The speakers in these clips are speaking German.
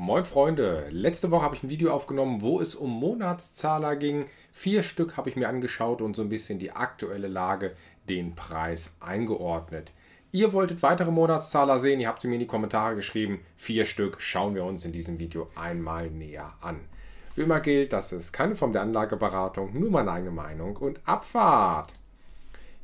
Moin Freunde, letzte Woche habe ich ein Video aufgenommen, wo es um Monatszahler ging. Vier Stück habe ich mir angeschaut und so ein bisschen die aktuelle Lage, den Preis eingeordnet. Ihr wolltet weitere Monatszahler sehen, ihr habt sie mir in die Kommentare geschrieben. Vier Stück schauen wir uns in diesem Video einmal näher an. Wie immer gilt, das ist keine Form der Anlageberatung, nur meine eigene Meinung und Abfahrt!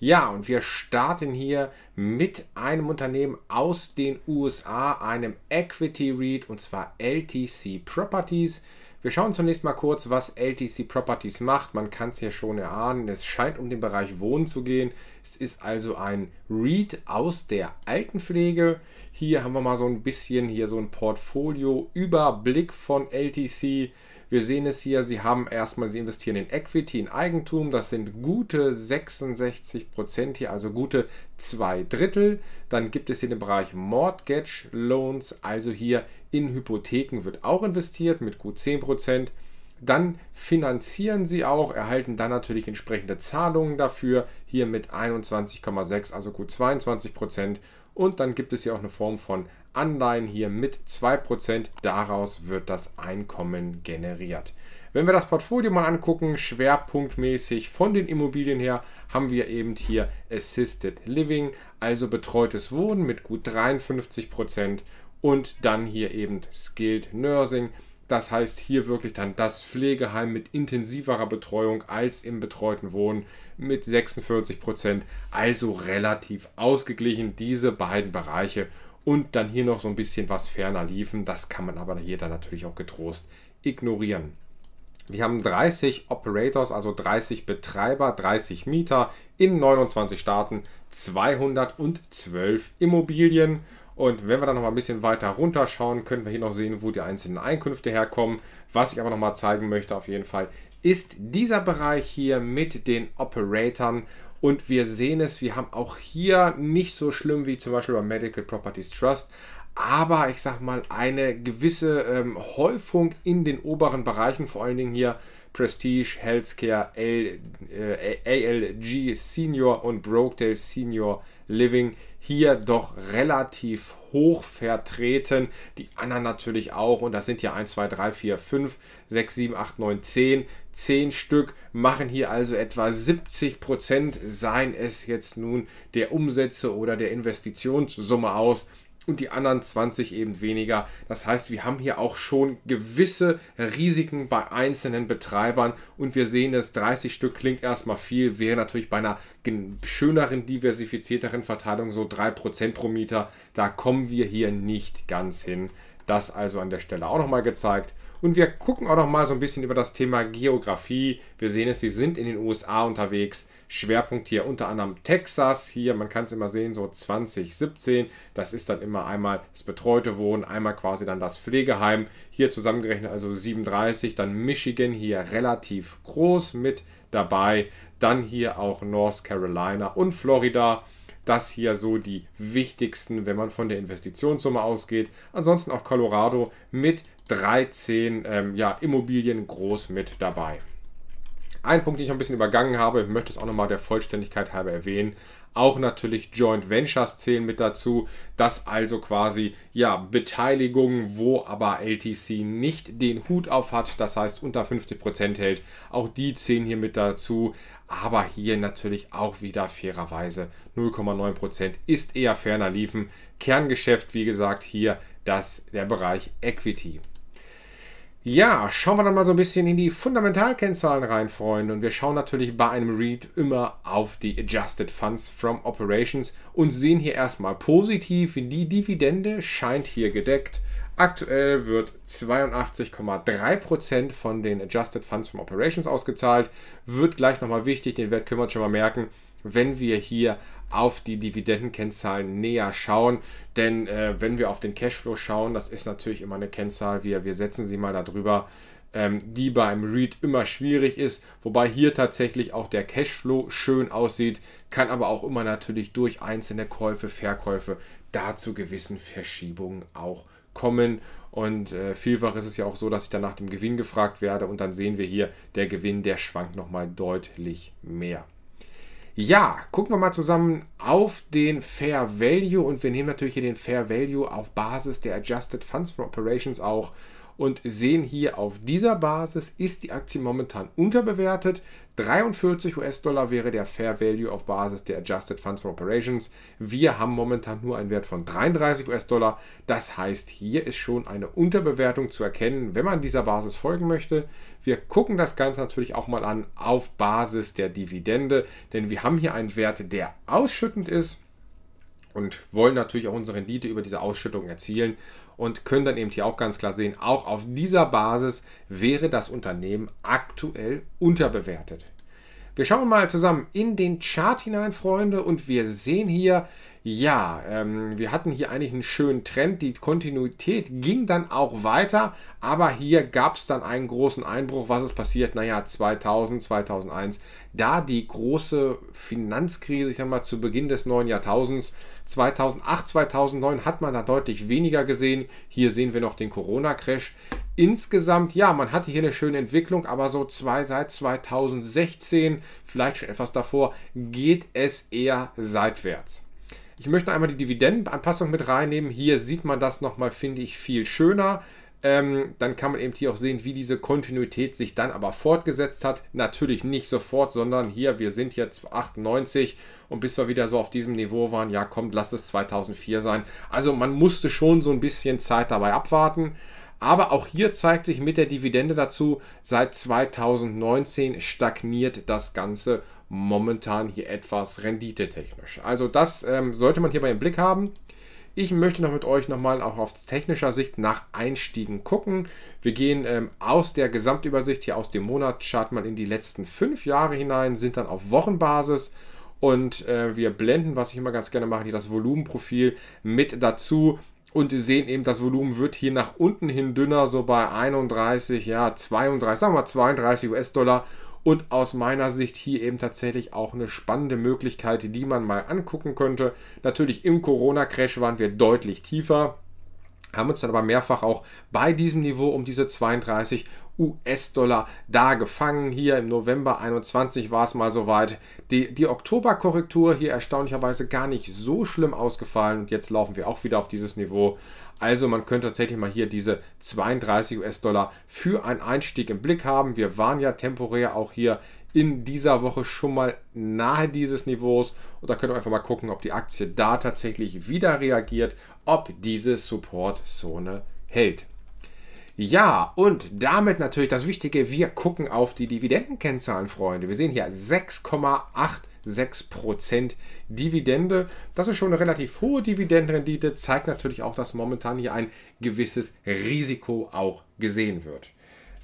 Ja, und wir starten hier mit einem Unternehmen aus den USA, einem Equity Read und zwar LTC Properties. Wir schauen zunächst mal kurz, was LTC Properties macht. Man kann es ja schon erahnen. Es scheint um den Bereich Wohnen zu gehen. Es ist also ein Read aus der Altenpflege. Hier haben wir mal so ein bisschen hier so ein Portfolio-Überblick von LTC. Wir sehen es hier, sie haben erstmal, sie investieren in Equity, in Eigentum. Das sind gute 66 Prozent hier, also gute zwei Drittel. Dann gibt es hier den Bereich Mortgage Loans, also hier in Hypotheken wird auch investiert mit gut 10 Prozent dann finanzieren sie auch, erhalten dann natürlich entsprechende Zahlungen dafür, hier mit 21,6, also gut 22 Prozent. Und dann gibt es hier auch eine Form von Anleihen hier mit 2%. Prozent. Daraus wird das Einkommen generiert. Wenn wir das Portfolio mal angucken, schwerpunktmäßig von den Immobilien her, haben wir eben hier Assisted Living, also betreutes Wohnen mit gut 53% Prozent. und dann hier eben Skilled Nursing das heißt hier wirklich dann das Pflegeheim mit intensiverer Betreuung als im betreuten Wohnen mit 46 Prozent. Also relativ ausgeglichen diese beiden Bereiche und dann hier noch so ein bisschen was ferner liefen. Das kann man aber hier dann natürlich auch getrost ignorieren. Wir haben 30 Operators, also 30 Betreiber, 30 Mieter in 29 Staaten, 212 Immobilien und wenn wir dann noch mal ein bisschen weiter runterschauen, können wir hier noch sehen, wo die einzelnen Einkünfte herkommen. Was ich aber noch mal zeigen möchte auf jeden Fall, ist dieser Bereich hier mit den Operatoren. Und wir sehen es, wir haben auch hier nicht so schlimm wie zum Beispiel bei Medical Properties Trust, aber ich sag mal eine gewisse ähm, Häufung in den oberen Bereichen, vor allen Dingen hier Prestige, Healthcare, L, äh, ALG Senior und Brokedale Senior Living hier doch relativ hoch vertreten. Die anderen natürlich auch. Und das sind ja 1, 2, 3, 4, 5, 6, 7, 8, 9, 10. 10 Stück machen hier also etwa 70 Prozent, seien es jetzt nun der Umsätze oder der Investitionssumme aus und die anderen 20 eben weniger. Das heißt, wir haben hier auch schon gewisse Risiken bei einzelnen Betreibern und wir sehen es, 30 Stück klingt erstmal viel, wäre natürlich bei einer schöneren, diversifizierteren Verteilung so 3% pro Mieter. Da kommen wir hier nicht ganz hin. Das also an der Stelle auch nochmal gezeigt. Und wir gucken auch nochmal so ein bisschen über das Thema Geografie. Wir sehen es, sie sind in den USA unterwegs. Schwerpunkt hier unter anderem Texas hier, man kann es immer sehen, so 2017, das ist dann immer einmal das betreute Wohnen, einmal quasi dann das Pflegeheim, hier zusammengerechnet also 37, dann Michigan hier relativ groß mit dabei, dann hier auch North Carolina und Florida, das hier so die wichtigsten, wenn man von der Investitionssumme ausgeht. Ansonsten auch Colorado mit 13 ähm, ja, Immobilien groß mit dabei. Ein Punkt, den ich noch ein bisschen übergangen habe, möchte es auch nochmal der Vollständigkeit halber erwähnen. Auch natürlich Joint Ventures zählen mit dazu. Das also quasi, ja, Beteiligung, wo aber LTC nicht den Hut auf hat, das heißt unter 50% Prozent hält. Auch die zählen hier mit dazu. Aber hier natürlich auch wieder fairerweise 0,9% Prozent ist eher ferner liefen. Kerngeschäft, wie gesagt, hier das, der Bereich Equity. Ja, schauen wir dann mal so ein bisschen in die Fundamentalkennzahlen rein, Freunde. Und wir schauen natürlich bei einem Read immer auf die Adjusted Funds from Operations und sehen hier erstmal positiv, die Dividende scheint hier gedeckt. Aktuell wird 82,3% von den Adjusted Funds from Operations ausgezahlt. Wird gleich nochmal wichtig, den Wert können wir uns schon mal merken, wenn wir hier auf die Dividendenkennzahlen näher schauen. Denn äh, wenn wir auf den Cashflow schauen, das ist natürlich immer eine Kennzahl, wir, wir setzen sie mal darüber, ähm, die beim Read immer schwierig ist. Wobei hier tatsächlich auch der Cashflow schön aussieht, kann aber auch immer natürlich durch einzelne Käufe, Verkäufe da zu gewissen Verschiebungen auch kommen. Und äh, vielfach ist es ja auch so, dass ich dann nach dem Gewinn gefragt werde und dann sehen wir hier, der Gewinn, der schwankt nochmal deutlich mehr. Ja, gucken wir mal zusammen auf den Fair Value und wir nehmen natürlich hier den Fair Value auf Basis der Adjusted Funds from Operations auch und sehen hier auf dieser Basis ist die Aktie momentan unterbewertet. 43 US-Dollar wäre der Fair Value auf Basis der Adjusted Funds for Operations. Wir haben momentan nur einen Wert von 33 US-Dollar. Das heißt, hier ist schon eine Unterbewertung zu erkennen, wenn man dieser Basis folgen möchte. Wir gucken das Ganze natürlich auch mal an auf Basis der Dividende, denn wir haben hier einen Wert, der ausschüttend ist und wollen natürlich auch unsere Rendite über diese Ausschüttung erzielen und können dann eben hier auch ganz klar sehen, auch auf dieser Basis wäre das Unternehmen aktuell unterbewertet. Wir schauen mal zusammen in den Chart hinein, Freunde, und wir sehen hier, ja, ähm, wir hatten hier eigentlich einen schönen Trend. Die Kontinuität ging dann auch weiter, aber hier gab es dann einen großen Einbruch. Was ist passiert? Naja, 2000, 2001, da die große Finanzkrise, ich sag mal, zu Beginn des neuen Jahrtausends, 2008, 2009 hat man da deutlich weniger gesehen. Hier sehen wir noch den Corona-Crash. Insgesamt, ja, man hatte hier eine schöne Entwicklung, aber so zwei, seit 2016, vielleicht schon etwas davor, geht es eher seitwärts. Ich möchte einmal die Dividendenanpassung mit reinnehmen. Hier sieht man das nochmal, finde ich, viel schöner. Ähm, dann kann man eben hier auch sehen, wie diese Kontinuität sich dann aber fortgesetzt hat. Natürlich nicht sofort, sondern hier, wir sind jetzt 98 und bis wir wieder so auf diesem Niveau waren, ja komm, lass es 2004 sein. Also man musste schon so ein bisschen Zeit dabei abwarten. Aber auch hier zeigt sich mit der Dividende dazu, seit 2019 stagniert das Ganze momentan hier etwas renditetechnisch. Also das ähm, sollte man hierbei im Blick haben. Ich möchte noch mit euch nochmal auch auf technischer Sicht nach Einstiegen gucken. Wir gehen ähm, aus der Gesamtübersicht hier aus dem Monatschart mal in die letzten fünf Jahre hinein, sind dann auf Wochenbasis und äh, wir blenden, was ich immer ganz gerne mache, hier das Volumenprofil mit dazu. Und sehen eben, das Volumen wird hier nach unten hin dünner, so bei 31, ja, 32, sagen wir mal 32 US-Dollar. Und aus meiner Sicht hier eben tatsächlich auch eine spannende Möglichkeit, die man mal angucken könnte. Natürlich im Corona-Crash waren wir deutlich tiefer haben uns dann aber mehrfach auch bei diesem Niveau um diese 32 US-Dollar da gefangen. Hier im November 21 war es mal soweit. Die, die Oktoberkorrektur hier erstaunlicherweise gar nicht so schlimm ausgefallen und jetzt laufen wir auch wieder auf dieses Niveau. Also man könnte tatsächlich mal hier diese 32 US-Dollar für einen Einstieg im Blick haben. Wir waren ja temporär auch hier in dieser Woche schon mal nahe dieses Niveaus. Und da könnt ihr einfach mal gucken, ob die Aktie da tatsächlich wieder reagiert, ob diese Supportzone hält. Ja, und damit natürlich das Wichtige, wir gucken auf die Dividendenkennzahlen, Freunde. Wir sehen hier 6,86% Dividende. Das ist schon eine relativ hohe Dividendenrendite, zeigt natürlich auch, dass momentan hier ein gewisses Risiko auch gesehen wird.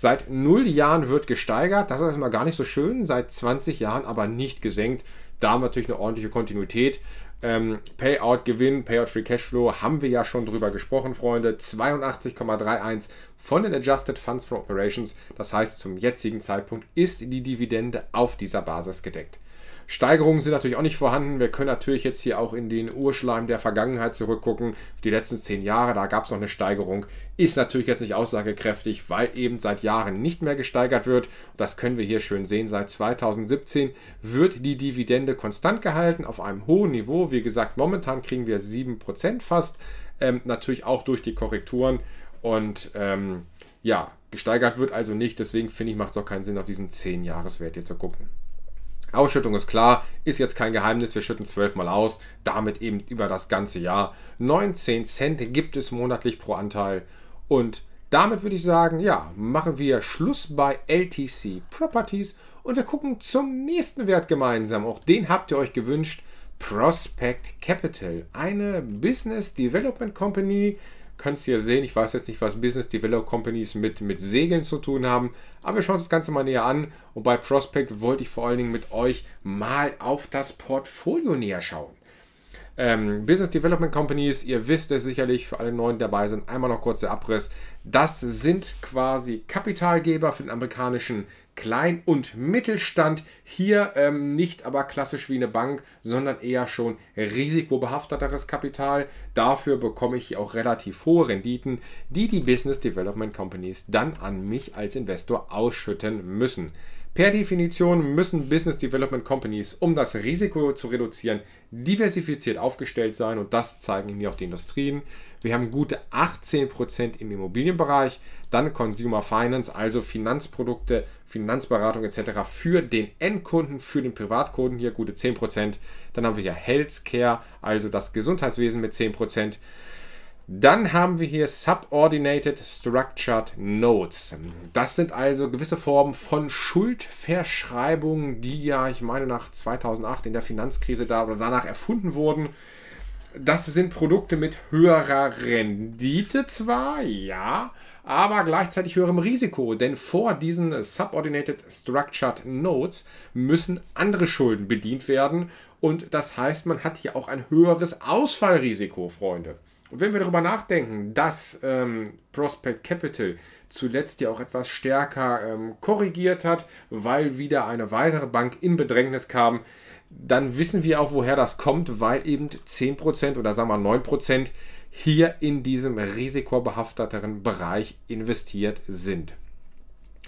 Seit null Jahren wird gesteigert. Das ist mal gar nicht so schön. Seit 20 Jahren aber nicht gesenkt. Da haben wir natürlich eine ordentliche Kontinuität. Ähm, Payout Gewinn, Payout Free Cashflow haben wir ja schon drüber gesprochen, Freunde. 82,31 von den Adjusted Funds from Operations. Das heißt, zum jetzigen Zeitpunkt ist die Dividende auf dieser Basis gedeckt. Steigerungen sind natürlich auch nicht vorhanden. Wir können natürlich jetzt hier auch in den Urschleim der Vergangenheit zurückgucken. Die letzten zehn Jahre, da gab es noch eine Steigerung. Ist natürlich jetzt nicht aussagekräftig, weil eben seit Jahren nicht mehr gesteigert wird. Das können wir hier schön sehen. Seit 2017 wird die Dividende konstant gehalten auf einem hohen Niveau. Wie gesagt, momentan kriegen wir 7% fast. Ähm, natürlich auch durch die Korrekturen. Und ähm, ja, gesteigert wird also nicht. Deswegen finde ich, macht es auch keinen Sinn, auf diesen 10 jahreswert hier zu gucken. Ausschüttung ist klar, ist jetzt kein Geheimnis, wir schütten zwölfmal aus, damit eben über das ganze Jahr. 19 Cent gibt es monatlich pro Anteil und damit würde ich sagen, ja, machen wir Schluss bei LTC Properties und wir gucken zum nächsten Wert gemeinsam. Auch den habt ihr euch gewünscht. Prospect Capital, eine Business Development Company, kannst du ja sehen. Ich weiß jetzt nicht, was Business Development Companies mit, mit Segeln zu tun haben, aber wir schauen uns das Ganze mal näher an. Und bei Prospect wollte ich vor allen Dingen mit euch mal auf das Portfolio näher schauen. Ähm, Business Development Companies, ihr wisst es sicherlich, für alle Neuen dabei sind, einmal noch kurz der Abriss. Das sind quasi Kapitalgeber für den amerikanischen Klein- und Mittelstand. Hier ähm, nicht aber klassisch wie eine Bank, sondern eher schon risikobehafteteres Kapital. Dafür bekomme ich auch relativ hohe Renditen, die die Business Development Companies dann an mich als Investor ausschütten müssen. Per Definition müssen Business Development Companies, um das Risiko zu reduzieren, diversifiziert aufgestellt sein und das zeigen mir auch die Industrien. Wir haben gute 18% im Immobilienbereich, dann Consumer Finance, also Finanzprodukte, Finanzberatung etc. für den Endkunden, für den Privatkunden hier gute 10%. Dann haben wir hier Healthcare, also das Gesundheitswesen mit 10%. Dann haben wir hier Subordinated Structured Notes. Das sind also gewisse Formen von Schuldverschreibungen, die ja, ich meine, nach 2008 in der Finanzkrise da oder danach erfunden wurden. Das sind Produkte mit höherer Rendite zwar, ja, aber gleichzeitig höherem Risiko, denn vor diesen Subordinated Structured Notes müssen andere Schulden bedient werden und das heißt, man hat hier auch ein höheres Ausfallrisiko, Freunde. Und wenn wir darüber nachdenken, dass ähm, Prospect Capital zuletzt ja auch etwas stärker ähm, korrigiert hat, weil wieder eine weitere Bank in Bedrängnis kam, dann wissen wir auch, woher das kommt, weil eben 10% oder sagen wir 9% hier in diesem risikobehafteteren Bereich investiert sind.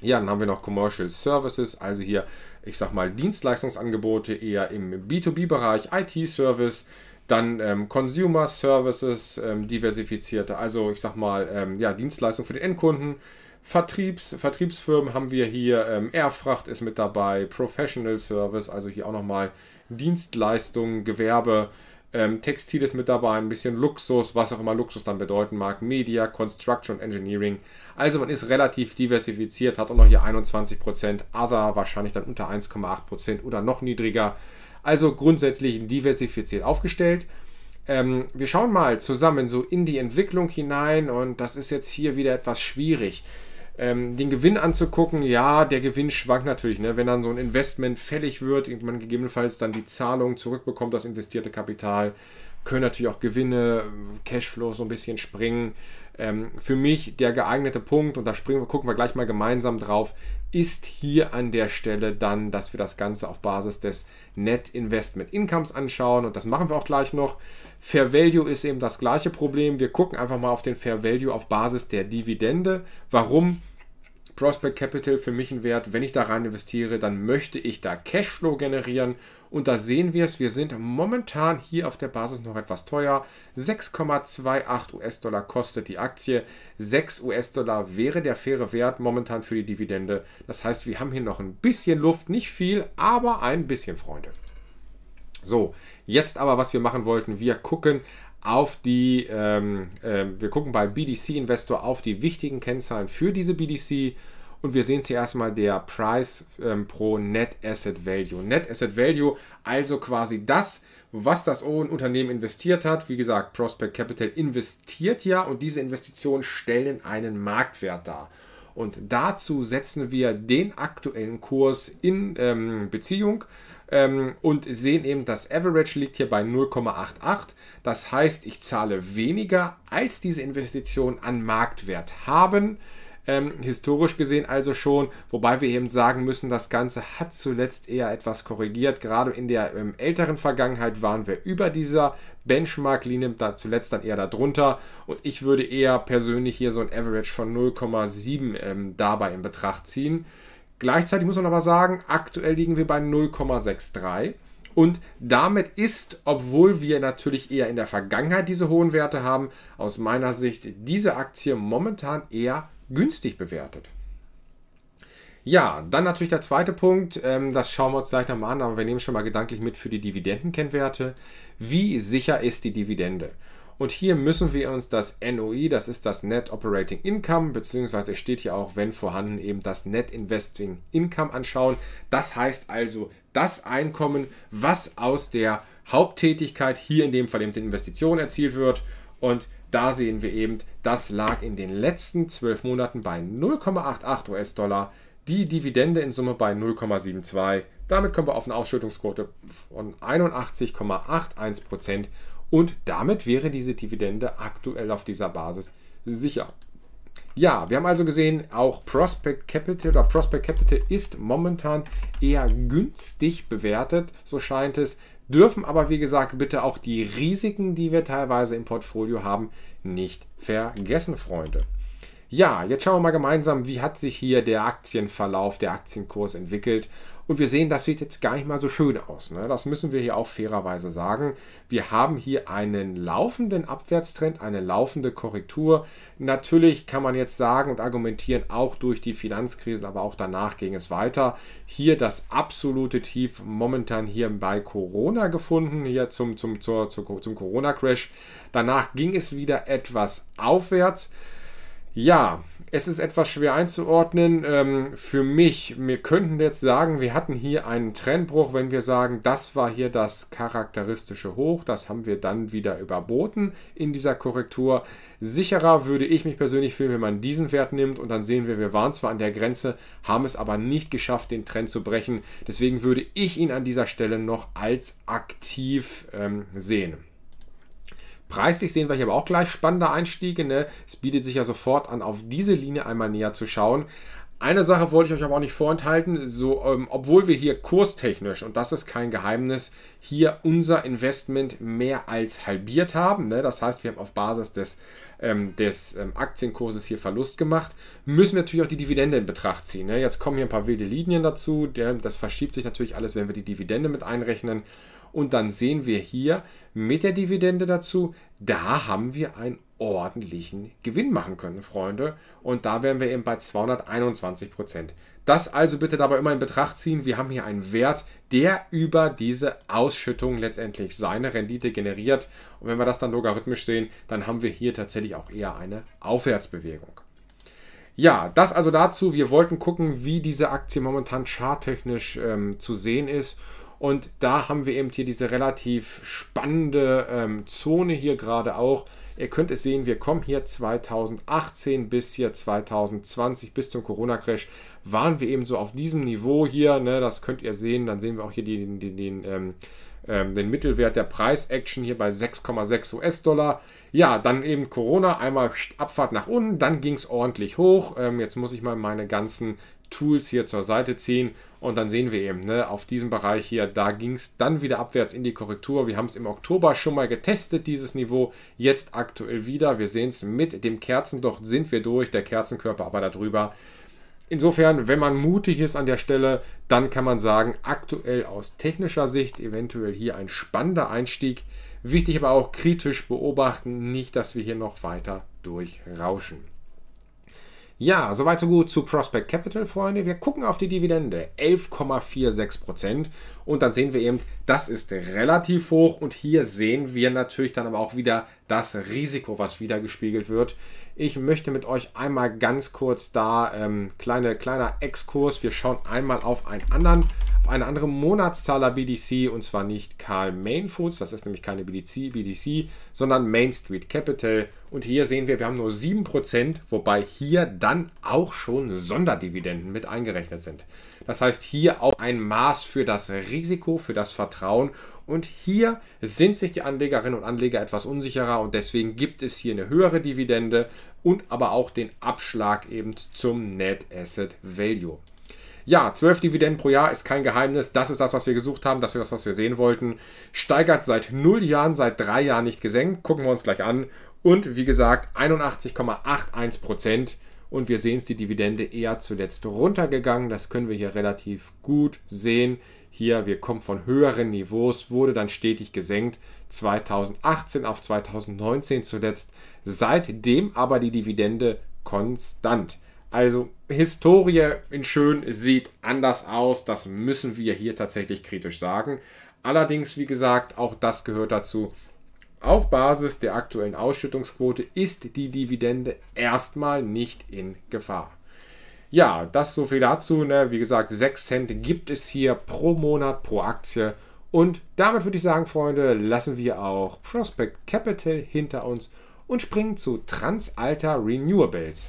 Ja, dann haben wir noch Commercial Services, also hier, ich sag mal, Dienstleistungsangebote eher im B2B-Bereich, IT-Service, dann ähm, Consumer Services, ähm, diversifizierte, also ich sag mal, ähm, ja, Dienstleistung für den Endkunden. Vertriebs, Vertriebsfirmen haben wir hier, ähm, Airfracht ist mit dabei, Professional Service, also hier auch nochmal Dienstleistungen, Gewerbe, ähm, Textil ist mit dabei, ein bisschen Luxus, was auch immer Luxus dann bedeuten mag, Media, Construction, Engineering. Also man ist relativ diversifiziert, hat auch noch hier 21%, Other wahrscheinlich dann unter 1,8% oder noch niedriger. Also grundsätzlich diversifiziert aufgestellt. Ähm, wir schauen mal zusammen so in die Entwicklung hinein und das ist jetzt hier wieder etwas schwierig. Ähm, den Gewinn anzugucken, ja, der Gewinn schwankt natürlich, ne? wenn dann so ein Investment fällig wird, man gegebenenfalls dann die Zahlung zurückbekommt, das investierte Kapital können natürlich auch Gewinne, Cashflow so ein bisschen springen. Ähm, für mich der geeignete Punkt, und da springen wir, gucken wir gleich mal gemeinsam drauf, ist hier an der Stelle dann, dass wir das Ganze auf Basis des Net Investment Incomes anschauen. Und das machen wir auch gleich noch. Fair Value ist eben das gleiche Problem. Wir gucken einfach mal auf den Fair Value auf Basis der Dividende. Warum? Prospect Capital für mich ein Wert. Wenn ich da rein investiere, dann möchte ich da Cashflow generieren. Und da sehen wir es, wir sind momentan hier auf der Basis noch etwas teuer. 6,28 US-Dollar kostet die Aktie. 6 US-Dollar wäre der faire Wert momentan für die Dividende. Das heißt, wir haben hier noch ein bisschen Luft, nicht viel, aber ein bisschen, Freunde. So, jetzt aber, was wir machen wollten, wir gucken auf die, ähm, äh, wir gucken bei BDC Investor auf die wichtigen Kennzahlen für diese BDC und wir sehen zuerst erstmal der Price ähm, pro Net Asset Value. Net Asset Value, also quasi das, was das Unternehmen investiert hat. Wie gesagt, Prospect Capital investiert ja und diese Investitionen stellen einen Marktwert dar. Und dazu setzen wir den aktuellen Kurs in ähm, Beziehung ähm, und sehen eben, das Average liegt hier bei 0,88. Das heißt, ich zahle weniger, als diese Investitionen an Marktwert haben. Ähm, historisch gesehen also schon, wobei wir eben sagen müssen, das Ganze hat zuletzt eher etwas korrigiert. Gerade in der ähm, älteren Vergangenheit waren wir über dieser Benchmark-Linie, da zuletzt dann eher darunter. Und ich würde eher persönlich hier so ein Average von 0,7 ähm, dabei in Betracht ziehen. Gleichzeitig muss man aber sagen, aktuell liegen wir bei 0,63. Und damit ist, obwohl wir natürlich eher in der Vergangenheit diese hohen Werte haben, aus meiner Sicht diese Aktie momentan eher günstig bewertet. Ja, dann natürlich der zweite Punkt, ähm, das schauen wir uns gleich nochmal an, aber wir nehmen schon mal gedanklich mit für die Dividendenkennwerte. Wie sicher ist die Dividende? Und hier müssen wir uns das NOI, das ist das Net Operating Income, beziehungsweise steht hier auch, wenn vorhanden, eben das Net Investing Income anschauen. Das heißt also das Einkommen, was aus der Haupttätigkeit, hier in dem Fall eben den Investitionen erzielt wird. Und da sehen wir eben, das lag in den letzten zwölf Monaten bei 0,88 US-Dollar, die Dividende in Summe bei 0,72. Damit kommen wir auf eine Ausschüttungsquote von 81,81 Prozent. ,81 und damit wäre diese Dividende aktuell auf dieser Basis sicher. Ja, wir haben also gesehen, auch Prospect Capital oder Prospect Capital ist momentan eher günstig bewertet, so scheint es, dürfen aber wie gesagt bitte auch die Risiken, die wir teilweise im Portfolio haben, nicht vergessen, Freunde. Ja, jetzt schauen wir mal gemeinsam, wie hat sich hier der Aktienverlauf, der Aktienkurs entwickelt. Und wir sehen, das sieht jetzt gar nicht mal so schön aus. Ne? Das müssen wir hier auch fairerweise sagen. Wir haben hier einen laufenden Abwärtstrend, eine laufende Korrektur. Natürlich kann man jetzt sagen und argumentieren, auch durch die Finanzkrisen, aber auch danach ging es weiter. Hier das absolute Tief momentan hier bei Corona gefunden, hier zum, zum, zur, zum Corona-Crash. Danach ging es wieder etwas aufwärts. Ja, es ist etwas schwer einzuordnen. Ähm, für mich, wir könnten jetzt sagen, wir hatten hier einen Trendbruch, wenn wir sagen, das war hier das charakteristische Hoch. Das haben wir dann wieder überboten in dieser Korrektur. Sicherer würde ich mich persönlich fühlen, wenn man diesen Wert nimmt und dann sehen wir, wir waren zwar an der Grenze, haben es aber nicht geschafft, den Trend zu brechen. Deswegen würde ich ihn an dieser Stelle noch als aktiv ähm, sehen. Preislich sehen wir hier aber auch gleich spannende Einstiege. Ne? Es bietet sich ja sofort an, auf diese Linie einmal näher zu schauen. Eine Sache wollte ich euch aber auch nicht vorenthalten, so, ähm, obwohl wir hier kurstechnisch, und das ist kein Geheimnis, hier unser Investment mehr als halbiert haben. Ne? Das heißt, wir haben auf Basis des, ähm, des ähm, Aktienkurses hier Verlust gemacht, müssen wir natürlich auch die Dividende in Betracht ziehen. Ne? Jetzt kommen hier ein paar wilde Linien dazu, der, das verschiebt sich natürlich alles, wenn wir die Dividende mit einrechnen. Und dann sehen wir hier mit der Dividende dazu, da haben wir einen ordentlichen Gewinn machen können, Freunde. Und da wären wir eben bei 221 Prozent. Das also bitte dabei immer in Betracht ziehen. Wir haben hier einen Wert, der über diese Ausschüttung letztendlich seine Rendite generiert. Und wenn wir das dann logarithmisch sehen, dann haben wir hier tatsächlich auch eher eine Aufwärtsbewegung. Ja, das also dazu. Wir wollten gucken, wie diese Aktie momentan charttechnisch ähm, zu sehen ist. Und da haben wir eben hier diese relativ spannende ähm, Zone hier gerade auch. Ihr könnt es sehen, wir kommen hier 2018 bis hier 2020, bis zum Corona-Crash, waren wir eben so auf diesem Niveau hier. Ne? Das könnt ihr sehen. Dann sehen wir auch hier den, den, den, ähm, ähm, den Mittelwert der Preis-Action hier bei 6,6 US-Dollar. Ja, dann eben Corona, einmal Abfahrt nach unten, dann ging es ordentlich hoch. Ähm, jetzt muss ich mal meine ganzen Tools hier zur Seite ziehen und dann sehen wir eben, ne, auf diesem Bereich hier, da ging es dann wieder abwärts in die Korrektur. Wir haben es im Oktober schon mal getestet, dieses Niveau. Jetzt aktuell wieder. Wir sehen es mit dem Kerzendocht sind wir durch, der Kerzenkörper aber darüber. Insofern, wenn man mutig ist an der Stelle, dann kann man sagen, aktuell aus technischer Sicht eventuell hier ein spannender Einstieg. Wichtig aber auch kritisch beobachten, nicht, dass wir hier noch weiter durchrauschen. Ja, soweit so gut zu Prospect Capital, Freunde. Wir gucken auf die Dividende. 11,46 Prozent. Und dann sehen wir eben, das ist relativ hoch. Und hier sehen wir natürlich dann aber auch wieder das Risiko, was wieder gespiegelt wird. Ich möchte mit euch einmal ganz kurz da, ähm, kleine, kleiner Exkurs, wir schauen einmal auf einen anderen, auf eine andere Monatszahler BDC und zwar nicht Karl Main Foods, das ist nämlich keine BDC, BDC, sondern Main Street Capital und hier sehen wir, wir haben nur 7%, wobei hier dann auch schon Sonderdividenden mit eingerechnet sind. Das heißt hier auch ein Maß für das Risiko, für das Vertrauen und hier sind sich die Anlegerinnen und Anleger etwas unsicherer und deswegen gibt es hier eine höhere Dividende und aber auch den Abschlag eben zum Net Asset Value. Ja, 12 Dividenden pro Jahr ist kein Geheimnis. Das ist das, was wir gesucht haben. Das ist das, was wir sehen wollten. Steigert seit 0 Jahren, seit 3 Jahren nicht gesenkt. Gucken wir uns gleich an. Und wie gesagt, 81,81 Prozent. Und wir sehen es, die Dividende eher zuletzt runtergegangen. Das können wir hier relativ gut sehen hier, wir kommen von höheren Niveaus, wurde dann stetig gesenkt, 2018 auf 2019 zuletzt, seitdem aber die Dividende konstant. Also Historie in Schön sieht anders aus, das müssen wir hier tatsächlich kritisch sagen. Allerdings, wie gesagt, auch das gehört dazu. Auf Basis der aktuellen Ausschüttungsquote ist die Dividende erstmal nicht in Gefahr. Ja, das so viel dazu. Ne? Wie gesagt, 6 Cent gibt es hier pro Monat, pro Aktie. Und damit würde ich sagen, Freunde, lassen wir auch Prospect Capital hinter uns und springen zu Transalta Renewables.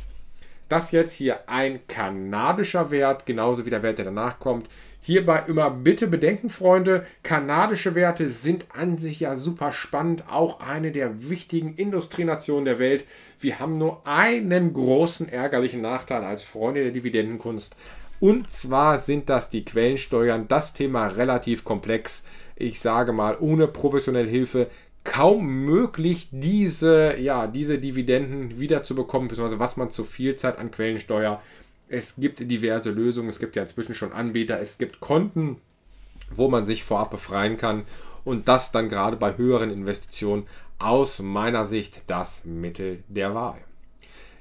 Das jetzt hier ein kanadischer Wert, genauso wie der Wert, der danach kommt, Hierbei immer bitte bedenken, Freunde, kanadische Werte sind an sich ja super spannend, auch eine der wichtigen Industrienationen der Welt. Wir haben nur einen großen ärgerlichen Nachteil als Freunde der Dividendenkunst. Und zwar sind das die Quellensteuern, das Thema relativ komplex. Ich sage mal, ohne professionelle Hilfe kaum möglich, diese, ja, diese Dividenden wiederzubekommen, beziehungsweise was man zu viel Zeit an Quellensteuer es gibt diverse Lösungen, es gibt ja inzwischen schon Anbieter, es gibt Konten, wo man sich vorab befreien kann und das dann gerade bei höheren Investitionen aus meiner Sicht das Mittel der Wahl.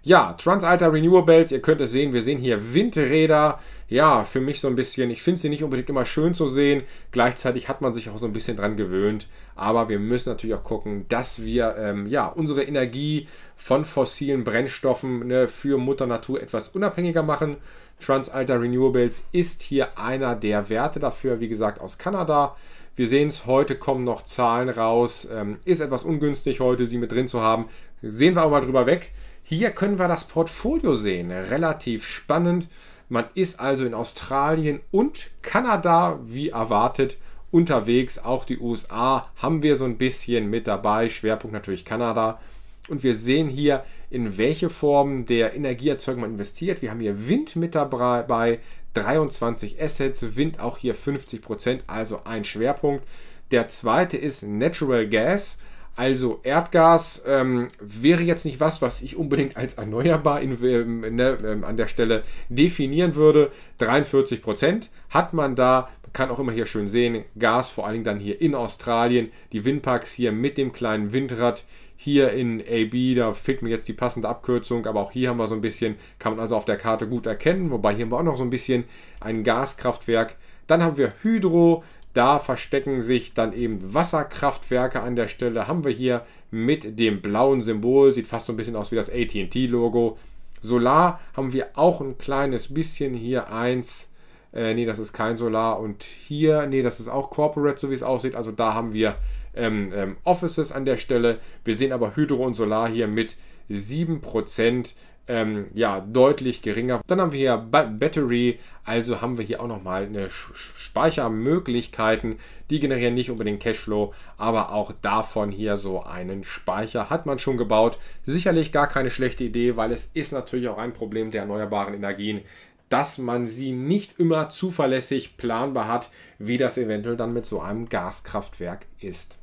Ja, Transalter Renewables, ihr könnt es sehen, wir sehen hier Windräder. Ja, für mich so ein bisschen, ich finde sie nicht unbedingt immer schön zu sehen. Gleichzeitig hat man sich auch so ein bisschen dran gewöhnt. Aber wir müssen natürlich auch gucken, dass wir ähm, ja, unsere Energie von fossilen Brennstoffen ne, für Mutter Natur etwas unabhängiger machen. Transalter Renewables ist hier einer der Werte dafür, wie gesagt, aus Kanada. Wir sehen es, heute kommen noch Zahlen raus. Ähm, ist etwas ungünstig, heute sie mit drin zu haben. Sehen wir aber mal drüber weg. Hier können wir das Portfolio sehen. Relativ spannend. Man ist also in Australien und Kanada, wie erwartet, unterwegs. Auch die USA haben wir so ein bisschen mit dabei. Schwerpunkt natürlich Kanada. Und wir sehen hier, in welche Formen der Energieerzeugung man investiert. Wir haben hier Wind mit dabei, 23 Assets, Wind auch hier 50%, also ein Schwerpunkt. Der zweite ist Natural Gas. Also Erdgas ähm, wäre jetzt nicht was, was ich unbedingt als erneuerbar in, ähm, ne, ähm, an der Stelle definieren würde. 43 Prozent hat man da, man kann auch immer hier schön sehen, Gas vor allen Dingen dann hier in Australien, die Windparks hier mit dem kleinen Windrad hier in AB, da fehlt mir jetzt die passende Abkürzung, aber auch hier haben wir so ein bisschen, kann man also auf der Karte gut erkennen, wobei hier haben wir auch noch so ein bisschen ein Gaskraftwerk. Dann haben wir Hydro, da verstecken sich dann eben Wasserkraftwerke an der Stelle. Haben wir hier mit dem blauen Symbol, sieht fast so ein bisschen aus wie das ATT-Logo. Solar haben wir auch ein kleines bisschen hier eins. Äh, nee, das ist kein Solar. Und hier, nee, das ist auch Corporate, so wie es aussieht. Also da haben wir ähm, ähm, Offices an der Stelle. Wir sehen aber Hydro und Solar hier mit 7% ähm, ja, deutlich geringer. Dann haben wir hier ba Battery, also haben wir hier auch nochmal eine Sch Speichermöglichkeiten. Die generieren nicht unbedingt Cashflow, aber auch davon hier so einen Speicher hat man schon gebaut. Sicherlich gar keine schlechte Idee, weil es ist natürlich auch ein Problem der erneuerbaren Energien, dass man sie nicht immer zuverlässig planbar hat, wie das eventuell dann mit so einem Gaskraftwerk ist.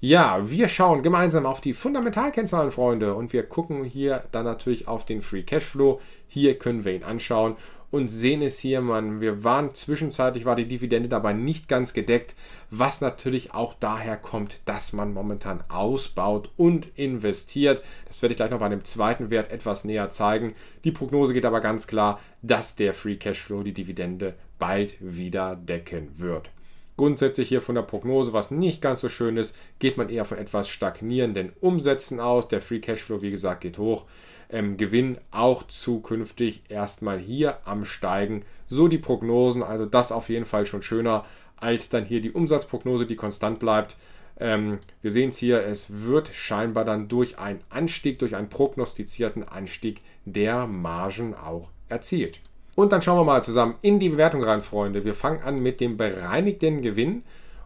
Ja, wir schauen gemeinsam auf die Fundamentalkennzahlen, Freunde, und wir gucken hier dann natürlich auf den Free Cashflow. Hier können wir ihn anschauen und sehen es hier, man, wir waren zwischenzeitlich, war die Dividende dabei nicht ganz gedeckt, was natürlich auch daher kommt, dass man momentan ausbaut und investiert. Das werde ich gleich noch bei dem zweiten Wert etwas näher zeigen. Die Prognose geht aber ganz klar, dass der Free Cashflow die Dividende bald wieder decken wird. Grundsätzlich hier von der Prognose, was nicht ganz so schön ist, geht man eher von etwas stagnierenden Umsätzen aus. Der Free Cashflow, wie gesagt, geht hoch. Ähm, Gewinn auch zukünftig erstmal hier am Steigen. So die Prognosen, also das auf jeden Fall schon schöner als dann hier die Umsatzprognose, die konstant bleibt. Ähm, wir sehen es hier, es wird scheinbar dann durch einen Anstieg, durch einen prognostizierten Anstieg der Margen auch erzielt. Und dann schauen wir mal zusammen in die Bewertung rein, Freunde. Wir fangen an mit dem bereinigten Gewinn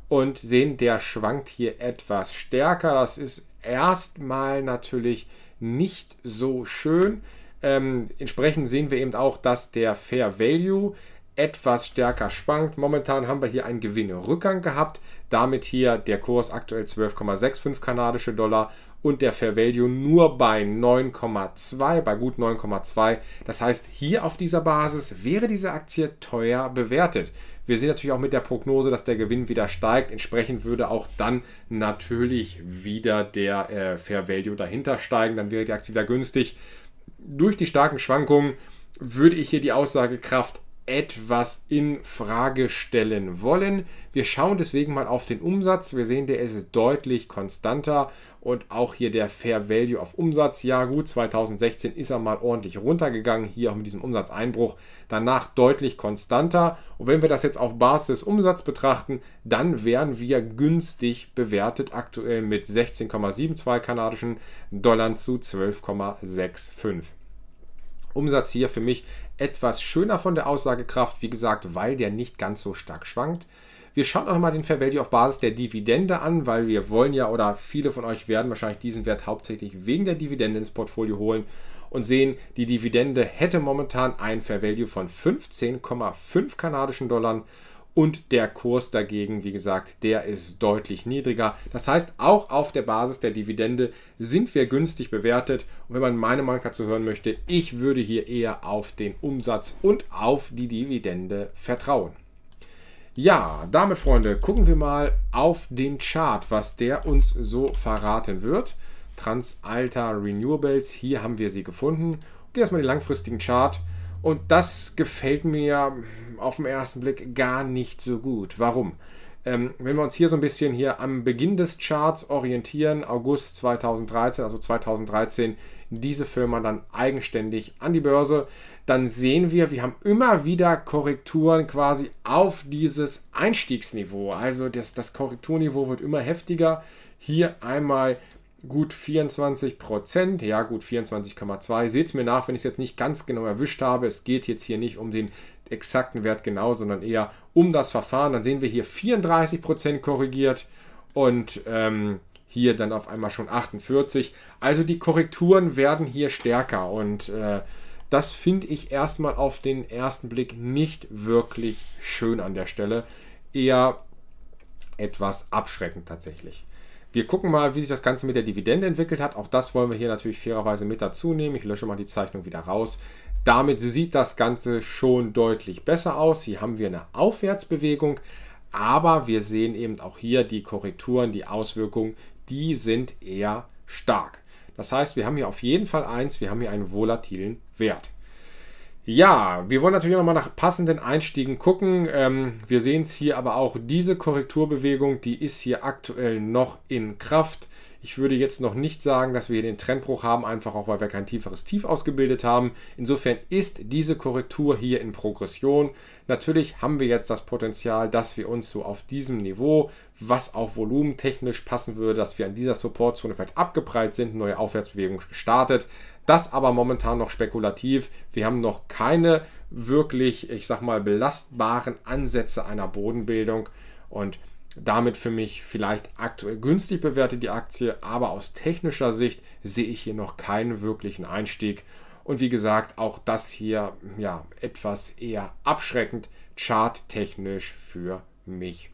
und sehen, der schwankt hier etwas stärker. Das ist erstmal natürlich nicht so schön. Ähm, entsprechend sehen wir eben auch, dass der Fair Value etwas stärker schwankt. Momentan haben wir hier einen Gewinnrückgang gehabt. Damit hier der Kurs aktuell 12,65 kanadische Dollar und der Fair Value nur bei 9,2, bei gut 9,2. Das heißt, hier auf dieser Basis wäre diese Aktie teuer bewertet. Wir sehen natürlich auch mit der Prognose, dass der Gewinn wieder steigt. Entsprechend würde auch dann natürlich wieder der äh, Fair Value dahinter steigen. Dann wäre die Aktie wieder günstig. Durch die starken Schwankungen würde ich hier die Aussagekraft etwas in Frage stellen wollen. Wir schauen deswegen mal auf den Umsatz. Wir sehen, der ist deutlich konstanter und auch hier der Fair Value auf Umsatz. Ja, gut, 2016 ist er mal ordentlich runtergegangen, hier auch mit diesem Umsatzeinbruch. Danach deutlich konstanter. Und wenn wir das jetzt auf Basis Umsatz betrachten, dann wären wir günstig bewertet, aktuell mit 16,72 kanadischen Dollar zu 12,65. Umsatz hier für mich etwas schöner von der Aussagekraft, wie gesagt, weil der nicht ganz so stark schwankt. Wir schauen auch mal den Fair Value auf Basis der Dividende an, weil wir wollen ja oder viele von euch werden wahrscheinlich diesen Wert hauptsächlich wegen der Dividende ins Portfolio holen und sehen, die Dividende hätte momentan ein Fair Value von 15,5 kanadischen Dollar und der Kurs dagegen, wie gesagt, der ist deutlich niedriger. Das heißt, auch auf der Basis der Dividende sind wir günstig bewertet. Und wenn man meine Meinung dazu hören möchte, ich würde hier eher auf den Umsatz und auf die Dividende vertrauen. Ja, damit, Freunde, gucken wir mal auf den Chart, was der uns so verraten wird. Transalta Renewables, hier haben wir sie gefunden. Gehen erstmal den langfristigen Chart. Und das gefällt mir auf den ersten Blick gar nicht so gut. Warum? Ähm, wenn wir uns hier so ein bisschen hier am Beginn des Charts orientieren, August 2013, also 2013, diese Firma dann eigenständig an die Börse, dann sehen wir, wir haben immer wieder Korrekturen quasi auf dieses Einstiegsniveau. Also das, das Korrekturniveau wird immer heftiger. Hier einmal gut 24 Prozent, ja gut 24,2. Seht es mir nach, wenn ich es jetzt nicht ganz genau erwischt habe. Es geht jetzt hier nicht um den exakten Wert genau, sondern eher um das Verfahren. Dann sehen wir hier 34 Prozent korrigiert und ähm, hier dann auf einmal schon 48. Also die Korrekturen werden hier stärker und äh, das finde ich erstmal auf den ersten Blick nicht wirklich schön an der Stelle. Eher etwas abschreckend tatsächlich. Wir gucken mal, wie sich das Ganze mit der Dividende entwickelt hat. Auch das wollen wir hier natürlich fairerweise mit dazu nehmen. Ich lösche mal die Zeichnung wieder raus. Damit sieht das Ganze schon deutlich besser aus. Hier haben wir eine Aufwärtsbewegung, aber wir sehen eben auch hier die Korrekturen, die Auswirkungen, die sind eher stark. Das heißt, wir haben hier auf jeden Fall eins, wir haben hier einen volatilen Wert. Ja, wir wollen natürlich nochmal nach passenden Einstiegen gucken. Ähm, wir sehen es hier aber auch, diese Korrekturbewegung, die ist hier aktuell noch in Kraft. Ich würde jetzt noch nicht sagen, dass wir hier den Trendbruch haben, einfach auch weil wir kein tieferes Tief ausgebildet haben. Insofern ist diese Korrektur hier in Progression. Natürlich haben wir jetzt das Potenzial, dass wir uns so auf diesem Niveau, was auch volumentechnisch passen würde, dass wir an dieser Supportzone vielleicht abgeprallt sind, neue Aufwärtsbewegung gestartet. Das aber momentan noch spekulativ. Wir haben noch keine wirklich, ich sag mal, belastbaren Ansätze einer Bodenbildung und damit für mich vielleicht aktuell günstig bewertet, die Aktie, aber aus technischer Sicht sehe ich hier noch keinen wirklichen Einstieg. Und wie gesagt, auch das hier ja etwas eher abschreckend, charttechnisch für mich.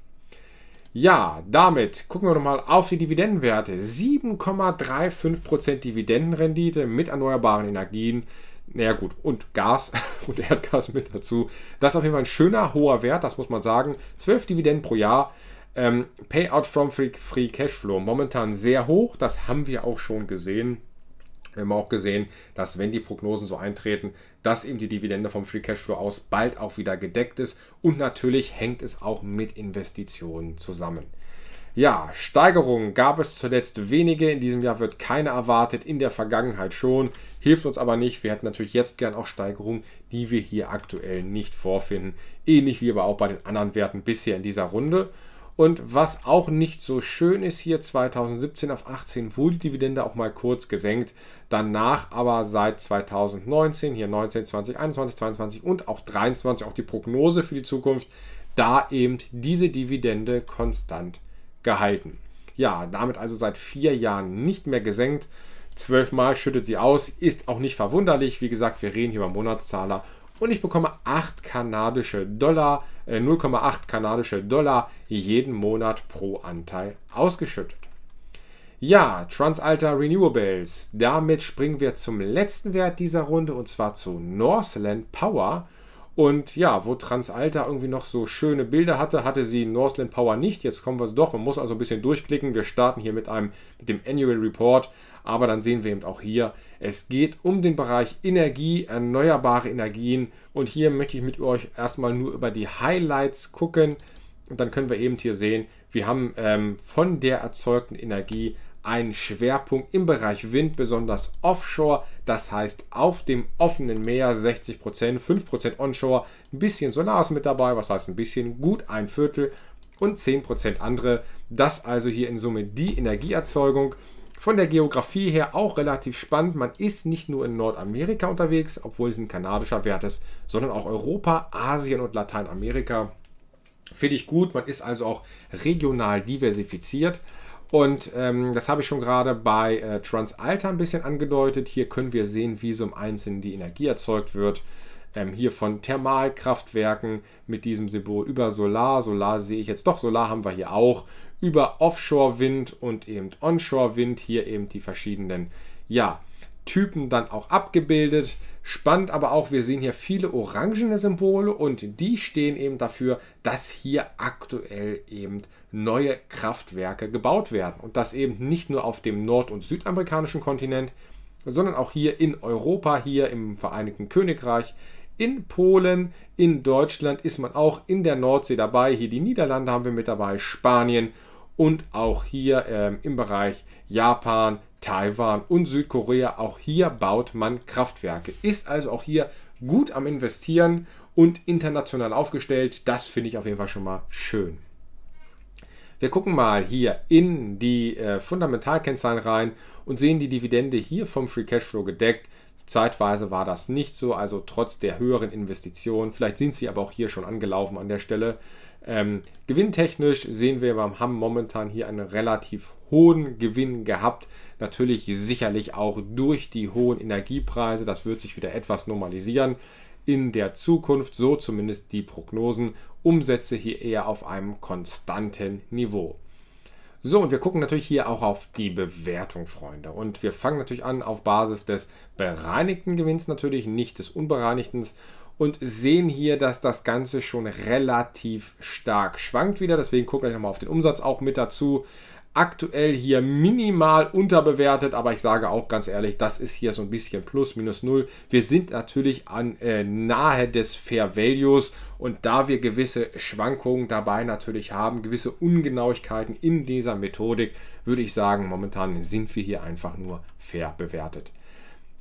Ja, damit gucken wir nochmal auf die Dividendenwerte. 7,35% Dividendenrendite mit erneuerbaren Energien. Naja gut, und Gas und Erdgas mit dazu. Das ist auf jeden Fall ein schöner, hoher Wert, das muss man sagen. 12 Dividenden pro Jahr. Ähm, Payout from free, free Cashflow momentan sehr hoch, das haben wir auch schon gesehen. Wir haben auch gesehen, dass wenn die Prognosen so eintreten, dass eben die Dividende vom Free Cashflow aus bald auch wieder gedeckt ist und natürlich hängt es auch mit Investitionen zusammen. Ja, Steigerungen gab es zuletzt wenige. In diesem Jahr wird keine erwartet, in der Vergangenheit schon. Hilft uns aber nicht. Wir hätten natürlich jetzt gern auch Steigerungen, die wir hier aktuell nicht vorfinden. Ähnlich wie aber auch bei den anderen Werten bisher in dieser Runde. Und was auch nicht so schön ist hier, 2017 auf 18 wurde die Dividende auch mal kurz gesenkt. Danach aber seit 2019, hier 19, 20, 21, 22 und auch 23, auch die Prognose für die Zukunft, da eben diese Dividende konstant gehalten. Ja, damit also seit vier Jahren nicht mehr gesenkt. Zwölfmal schüttet sie aus, ist auch nicht verwunderlich. Wie gesagt, wir reden hier über Monatszahler und ich bekomme 8 kanadische Dollar, äh, 0,8 kanadische Dollar jeden Monat pro Anteil ausgeschüttet. Ja, Transalta Renewables. Damit springen wir zum letzten Wert dieser Runde und zwar zu Northland Power. Und ja, wo Transalta irgendwie noch so schöne Bilder hatte, hatte sie Northland Power nicht. Jetzt kommen wir doch. Man muss also ein bisschen durchklicken. Wir starten hier mit einem mit dem Annual Report, aber dann sehen wir eben auch hier, es geht um den Bereich Energie, erneuerbare Energien und hier möchte ich mit euch erstmal nur über die Highlights gucken und dann können wir eben hier sehen, wir haben ähm, von der erzeugten Energie einen Schwerpunkt im Bereich Wind, besonders offshore, das heißt auf dem offenen Meer 60%, 5% onshore, ein bisschen Solar ist mit dabei, was heißt ein bisschen gut ein Viertel und 10% andere. Das also hier in Summe die Energieerzeugung. Von der Geografie her auch relativ spannend. Man ist nicht nur in Nordamerika unterwegs, obwohl es ein kanadischer Wert ist, sondern auch Europa, Asien und Lateinamerika. Finde ich gut. Man ist also auch regional diversifiziert. Und ähm, das habe ich schon gerade bei äh, Transalta ein bisschen angedeutet. Hier können wir sehen, wie so im Einzelnen die Energie erzeugt wird ähm, hier von Thermalkraftwerken mit diesem Symbol über Solar. Solar sehe ich jetzt doch, Solar haben wir hier auch. Über Offshore-Wind und eben Onshore-Wind. Hier eben die verschiedenen, ja, Typen dann auch abgebildet. Spannend aber auch, wir sehen hier viele orangene Symbole und die stehen eben dafür, dass hier aktuell eben neue Kraftwerke gebaut werden. Und das eben nicht nur auf dem nord- und südamerikanischen Kontinent, sondern auch hier in Europa, hier im Vereinigten Königreich, in Polen, in Deutschland ist man auch in der Nordsee dabei. Hier die Niederlande haben wir mit dabei, Spanien und auch hier ähm, im Bereich Japan, Taiwan und Südkorea. Auch hier baut man Kraftwerke. Ist also auch hier gut am Investieren und international aufgestellt. Das finde ich auf jeden Fall schon mal schön. Wir gucken mal hier in die äh, Fundamentalkennzahlen rein und sehen die Dividende hier vom Free Cashflow gedeckt Zeitweise war das nicht so, also trotz der höheren Investitionen, vielleicht sind sie aber auch hier schon angelaufen an der Stelle. Ähm, gewinntechnisch sehen wir beim Hamm momentan hier einen relativ hohen Gewinn gehabt. Natürlich sicherlich auch durch die hohen Energiepreise. Das wird sich wieder etwas normalisieren. In der Zukunft, so zumindest die Prognosen, Umsätze hier eher auf einem konstanten Niveau. So, und wir gucken natürlich hier auch auf die Bewertung, Freunde. Und wir fangen natürlich an auf Basis des bereinigten Gewinns natürlich, nicht des unbereinigten und sehen hier, dass das Ganze schon relativ stark schwankt wieder. Deswegen gucken wir nochmal auf den Umsatz auch mit dazu aktuell hier minimal unterbewertet, aber ich sage auch ganz ehrlich, das ist hier so ein bisschen plus, minus null. Wir sind natürlich an, äh, nahe des Fair Values und da wir gewisse Schwankungen dabei natürlich haben, gewisse Ungenauigkeiten in dieser Methodik, würde ich sagen, momentan sind wir hier einfach nur fair bewertet.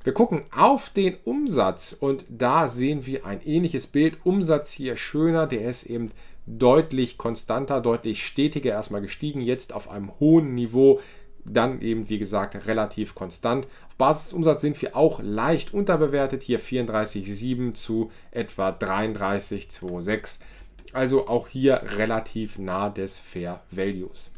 Wir gucken auf den Umsatz und da sehen wir ein ähnliches Bild. Umsatz hier schöner, der ist eben deutlich konstanter, deutlich stetiger erstmal gestiegen, jetzt auf einem hohen Niveau, dann eben wie gesagt relativ konstant. Auf Basisumsatz sind wir auch leicht unterbewertet, hier 34,7 zu etwa 33,26. Also auch hier relativ nah des Fair Values.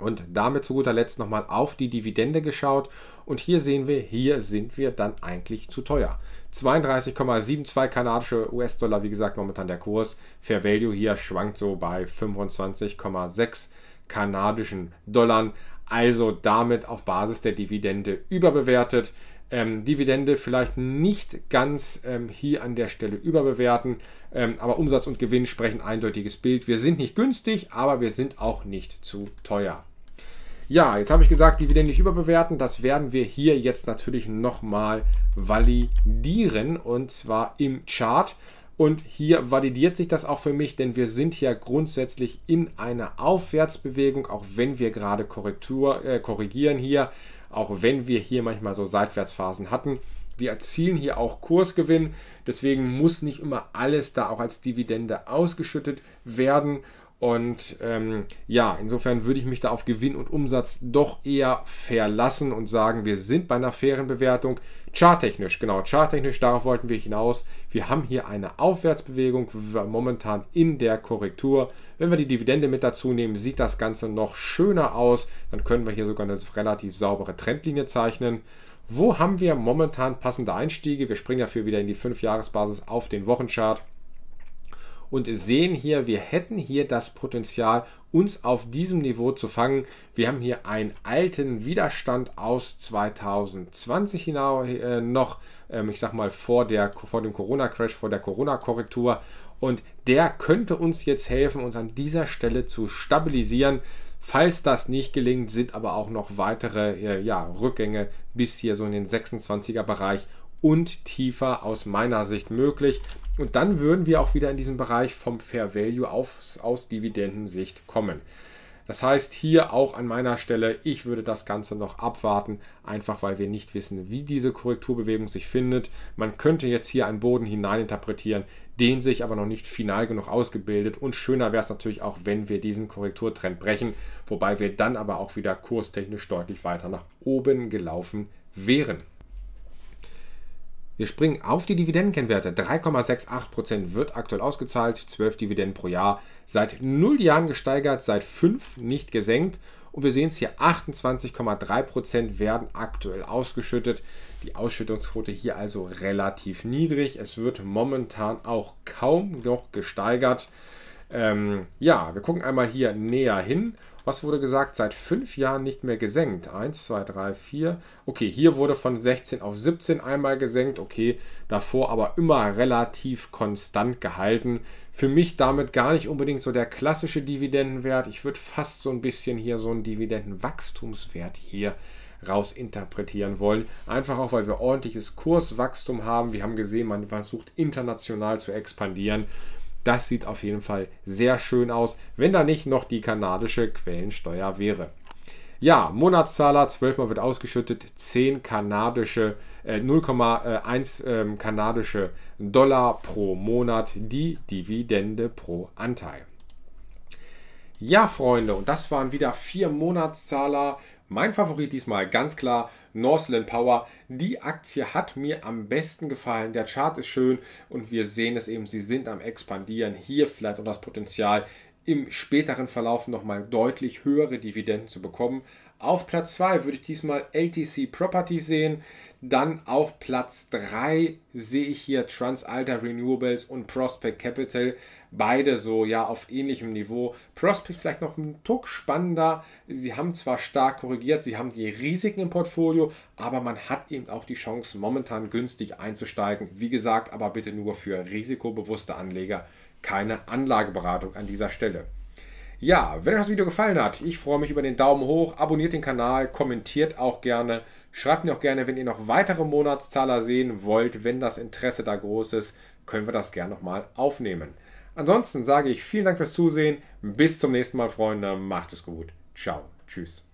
Und damit zu guter Letzt nochmal auf die Dividende geschaut. Und hier sehen wir, hier sind wir dann eigentlich zu teuer. 32,72 kanadische US-Dollar, wie gesagt, momentan der Kurs. Fair Value hier schwankt so bei 25,6 kanadischen Dollar. Also damit auf Basis der Dividende überbewertet. Ähm, Dividende vielleicht nicht ganz ähm, hier an der Stelle überbewerten, ähm, aber Umsatz und Gewinn sprechen eindeutiges Bild. Wir sind nicht günstig, aber wir sind auch nicht zu teuer. Ja, jetzt habe ich gesagt, die wieder nicht überbewerten. Das werden wir hier jetzt natürlich nochmal validieren und zwar im Chart. Und hier validiert sich das auch für mich, denn wir sind ja grundsätzlich in einer Aufwärtsbewegung, auch wenn wir gerade Korrektur, äh, korrigieren hier, auch wenn wir hier manchmal so Seitwärtsphasen hatten. Wir erzielen hier auch Kursgewinn, deswegen muss nicht immer alles da auch als Dividende ausgeschüttet werden. Und ähm, ja, insofern würde ich mich da auf Gewinn und Umsatz doch eher verlassen und sagen, wir sind bei einer fairen Bewertung. Charttechnisch, genau, charttechnisch, darauf wollten wir hinaus. Wir haben hier eine Aufwärtsbewegung, momentan in der Korrektur. Wenn wir die Dividende mit dazu nehmen, sieht das Ganze noch schöner aus. Dann können wir hier sogar eine relativ saubere Trendlinie zeichnen. Wo haben wir momentan passende Einstiege? Wir springen dafür wieder in die 5-Jahres-Basis auf den Wochenchart und sehen hier, wir hätten hier das Potenzial, uns auf diesem Niveau zu fangen. Wir haben hier einen alten Widerstand aus 2020 hinaus äh, noch, ähm, ich sag mal vor, der, vor dem Corona-Crash, vor der Corona-Korrektur. Und der könnte uns jetzt helfen, uns an dieser Stelle zu stabilisieren. Falls das nicht gelingt, sind aber auch noch weitere äh, ja, Rückgänge bis hier so in den 26er Bereich und tiefer aus meiner Sicht möglich. Und dann würden wir auch wieder in diesen Bereich vom Fair Value auf, aus Dividendensicht kommen. Das heißt, hier auch an meiner Stelle, ich würde das Ganze noch abwarten, einfach weil wir nicht wissen, wie diese Korrekturbewegung sich findet. Man könnte jetzt hier einen Boden hineininterpretieren, den sich aber noch nicht final genug ausgebildet. Und schöner wäre es natürlich auch, wenn wir diesen Korrekturtrend brechen, wobei wir dann aber auch wieder kurstechnisch deutlich weiter nach oben gelaufen wären. Wir springen auf die Dividendenkennwerte. 3,68% wird aktuell ausgezahlt, 12 Dividenden pro Jahr, seit 0 Jahren gesteigert, seit 5 nicht gesenkt. Und wir sehen es hier, 28,3% werden aktuell ausgeschüttet. Die Ausschüttungsquote hier also relativ niedrig. Es wird momentan auch kaum noch gesteigert. Ähm, ja, wir gucken einmal hier näher hin was wurde gesagt? Seit fünf Jahren nicht mehr gesenkt. Eins, zwei, drei, vier. Okay, hier wurde von 16 auf 17 einmal gesenkt. Okay, davor aber immer relativ konstant gehalten. Für mich damit gar nicht unbedingt so der klassische Dividendenwert. Ich würde fast so ein bisschen hier so einen Dividendenwachstumswert hier raus interpretieren wollen. Einfach auch, weil wir ordentliches Kurswachstum haben. Wir haben gesehen, man versucht international zu expandieren. Das sieht auf jeden Fall sehr schön aus, wenn da nicht noch die kanadische Quellensteuer wäre. Ja, Monatszahler, 12 Mal wird ausgeschüttet, 10 kanadische, äh, 0,1 äh, ähm, kanadische Dollar pro Monat, die Dividende pro Anteil. Ja, Freunde, und das waren wieder vier Monatszahler mein Favorit diesmal ganz klar Northland Power. Die Aktie hat mir am besten gefallen. Der Chart ist schön und wir sehen es eben, sie sind am expandieren. Hier vielleicht auch das Potenzial im späteren Verlauf nochmal deutlich höhere Dividenden zu bekommen. Auf Platz 2 würde ich diesmal LTC Property sehen. Dann auf Platz 3 sehe ich hier TransAlta Renewables und Prospect Capital beide so ja auf ähnlichem Niveau. Prospect vielleicht noch ein Tuck spannender. Sie haben zwar stark korrigiert, sie haben die Risiken im Portfolio, aber man hat eben auch die Chance, momentan günstig einzusteigen. Wie gesagt, aber bitte nur für risikobewusste Anleger, keine Anlageberatung an dieser Stelle. Ja, wenn euch das Video gefallen hat, ich freue mich über den Daumen hoch, abonniert den Kanal, kommentiert auch gerne, schreibt mir auch gerne, wenn ihr noch weitere Monatszahler sehen wollt, wenn das Interesse da groß ist, können wir das gerne nochmal aufnehmen. Ansonsten sage ich vielen Dank fürs Zusehen. Bis zum nächsten Mal, Freunde. Macht es gut. Ciao. Tschüss.